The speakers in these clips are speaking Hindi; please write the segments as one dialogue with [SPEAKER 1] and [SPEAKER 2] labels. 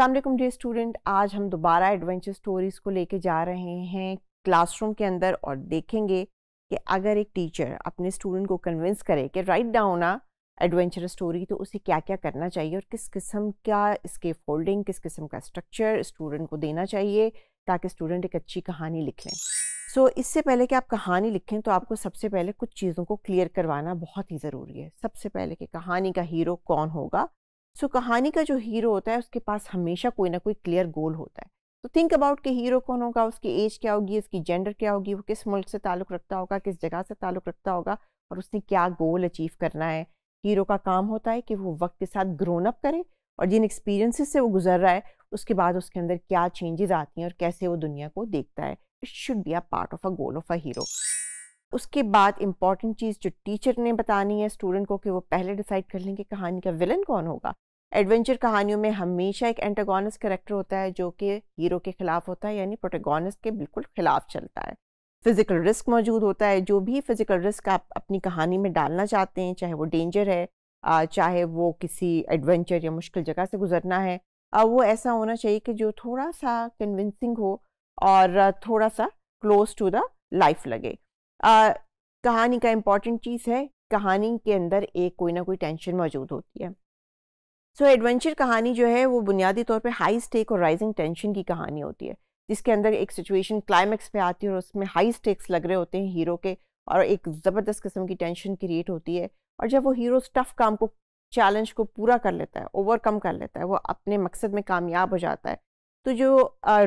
[SPEAKER 1] असलम डे स्टूडेंट आज हम दोबारा एडवेंचर स्टोरीज़ को लेके जा रहे हैं क्लासरूम के अंदर और देखेंगे कि अगर एक टीचर अपने स्टूडेंट को कन्विंस करे कि write down a adventure story तो उसे क्या क्या करना चाहिए और किस किस्म का इसके फोल्डिंग किस किस्म का स्ट्रक्चर स्टूडेंट को देना चाहिए ताकि स्टूडेंट एक अच्छी कहानी लिख लें सो so, इससे पहले कि आप कहानी लिखें तो आपको सबसे पहले कुछ चीज़ों को क्लियर करवाना बहुत ही ज़रूरी है सबसे पहले कि कहानी का हीरो कौन होगा सो so, कहानी का जो हीरो होता है उसके पास हमेशा कोई ना कोई क्लियर गोल होता है तो थिंक अबाउट कि हीरो कौन होगा उसकी एज क्या होगी उसकी जेंडर क्या होगी वो किस मुल्क से ताल्लुक़ रखता होगा किस जगह से ताल्लुक़ रखता होगा और उसने क्या गोल अचीव करना है हीरो का काम होता है कि वो वक्त के साथ ग्रोन अप करे और जिन एक्सपीरियंसेस से वो गुजर रहा है उसके बाद उसके अंदर क्या चेंजेस आती हैं और कैसे वो दुनिया को देखता है it should be a part of a goal of a hero उसके बाद इम्पॉर्टेंट चीज़ जो टीचर ने बतानी है स्टूडेंट को कि वो पहले डिसाइड कर लें कि कहानी का विलन कौन होगा एडवेंचर कहानियों में हमेशा एक एंटागोनिस करेक्टर होता है जो कि हीरो के खिलाफ होता है यानी प्रोटेगोनस के बिल्कुल खिलाफ चलता है फिज़िकल रिस्क मौजूद होता है जो भी फिज़िकल रिस्क आप अपनी कहानी में डालना चाहते हैं चाहे वो डेंजर है चाहे वो किसी एडवेंचर या मुश्किल जगह से गुजरना है वो ऐसा होना चाहिए कि जो थोड़ा सा कन्विंसिंग हो और थोड़ा सा क्लोज टू द लाइफ लगे आ, कहानी का इम्पॉर्टेंट चीज़ है कहानी के अंदर एक कोई ना कोई टेंशन मौजूद होती है सो so, एडवेंचर कहानी जो है वो बुनियादी तौर पे हाई स्टेक और राइजिंग टेंशन की कहानी होती है जिसके अंदर एक सिचुएशन क्लाइमैक्स पे आती है और उसमें हाई स्टेक्स लग रहे होते हैं हीरो के और एक ज़बरदस्त किस्म की टेंशन क्रिएट होती है और जब वो हीरो टफ काम को चैलेंज को पूरा कर लेता है ओवरकम कर लेता है वो अपने मकसद में कामयाब हो जाता है तो जो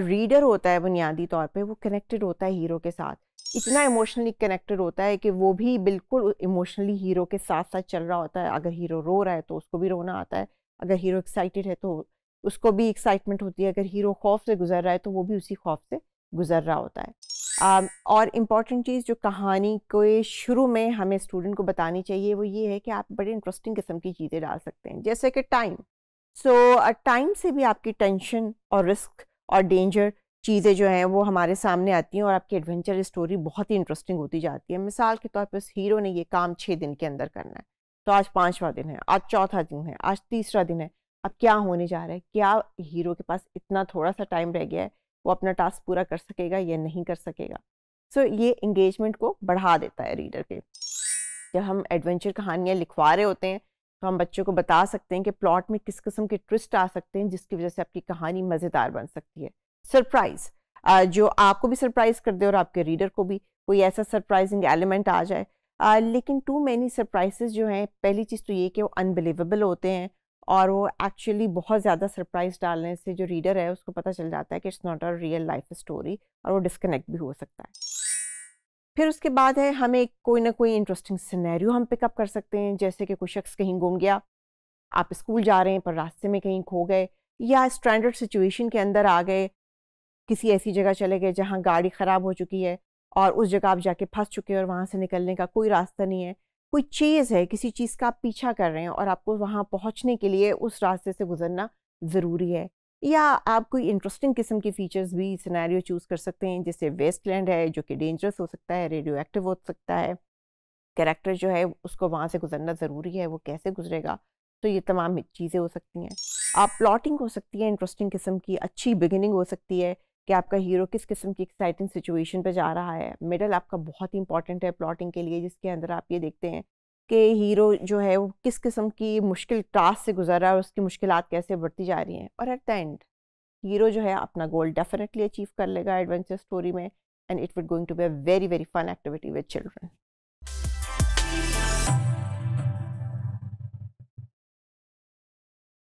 [SPEAKER 1] रीडर होता है बुनियादी तौर पर वो कनेक्टेड होता है हीरो के साथ इतना इमोशनली कनेक्टेड होता है कि वो भी बिल्कुल इमोशनली हीरो के साथ साथ चल रहा होता है अगर हीरो रो रहा है तो उसको भी रोना आता है अगर हीरो एक्साइटेड है तो उसको भी एक्साइटमेंट होती है अगर हीरो खौफ से गुजर रहा है तो वो भी उसी खौफ से गुजर रहा होता है um, और इम्पॉर्टेंट चीज़ जो कहानी को शुरू में हमें स्टूडेंट को बतानी चाहिए वो ये है कि आप बड़े इंटरेस्टिंग किस्म की चीज़ें डाल सकते हैं जैसे कि टाइम सो टाइम से भी आपकी टेंशन और रिस्क और डेंजर चीज़ें जो हैं वो हमारे सामने आती हैं और आपकी एडवेंचर स्टोरी बहुत ही इंटरेस्टिंग होती जाती है मिसाल के तौर पर उस हीरो ने ये काम छः दिन के अंदर करना है तो आज पांचवा दिन है आज चौथा दिन है आज तीसरा दिन है अब क्या होने जा रहा है क्या हीरो के पास इतना थोड़ा सा टाइम रह गया है वो अपना टास्क पूरा कर सकेगा या नहीं कर सकेगा सो so, ये इंगेजमेंट को बढ़ा देता है रीडर के जब हम एडवेंचर कहानियाँ लिखवा रहे होते हैं तो हम बच्चों को बता सकते हैं कि प्लॉट में किस किस्म के ट्विस्ट आ सकते हैं जिसकी वजह से आपकी कहानी मज़ेदार बन सकती है सरप्राइज़ जो आपको भी सरप्राइज़ कर दे और आपके रीडर को भी कोई ऐसा सरप्राइजिंग एलिमेंट आ जाए आ, लेकिन टू मैनी सरप्राइजेस जो हैं पहली चीज़ तो ये कि वो अनबिलीवेबल होते हैं और वो एक्चुअली बहुत ज़्यादा सरप्राइज डालने से जो रीडर है उसको पता चल जाता है कि it's not a real life story और वो डिस्कनेक्ट भी हो सकता है फिर उसके बाद है हमें कोई ना कोई इंटरेस्टिंग सिनेरियो हम पिकअप कर सकते हैं जैसे कि कोई शख्स कहीं घूम गया आप स्कूल जा रहे हैं पर रास्ते में कहीं खो गए या स्टैंडर्ड सिचुएशन के अंदर आ गए किसी ऐसी जगह चले गए जहाँ गाड़ी ख़राब हो चुकी है और उस जगह आप जाके फंस चुके हैं और वहाँ से निकलने का कोई रास्ता नहीं है कोई चीज़ है किसी चीज़ का आप पीछा कर रहे हैं और आपको वहाँ पहुँचने के लिए उस रास्ते से गुजरना ज़रूरी है या आप कोई इंटरेस्टिंग किस्म के फीचर्स भी सिनेरियो चूज़ कर सकते हैं जैसे वेस्टलैंड है जो कि डेंजरस हो सकता है रेडियो एक्टिव हो सकता है कैरेक्टर जो है उसको वहाँ से गुजरना ज़रूरी है वो कैसे गुजरेगा तो ये तमाम चीज़ें हो सकती हैं आप प्लॉटिंग हो सकती है इंटरेस्टिंग किस्म की अच्छी बिगिनिंग हो सकती है कि आपका हीरो किस किस्म की एक्साइटिंग सिचुएशन पे जा रहा है मिडल आपका बहुत ही इंपॉर्टेंट है प्लॉटिंग के लिए जिसके अंदर आप ये देखते हैं कि हीरो जो है वो किस किस्म की मुश्किल टास्क से गुजर रहा है और उसकी मुश्किल कैसे बढ़ती जा रही हैं और एट द एंड हीरो जो है अपना गोल डेफिनेटली अचीव कर लेगा एडवेंचर स्टोरी में and it with going to be a very very fun activity with children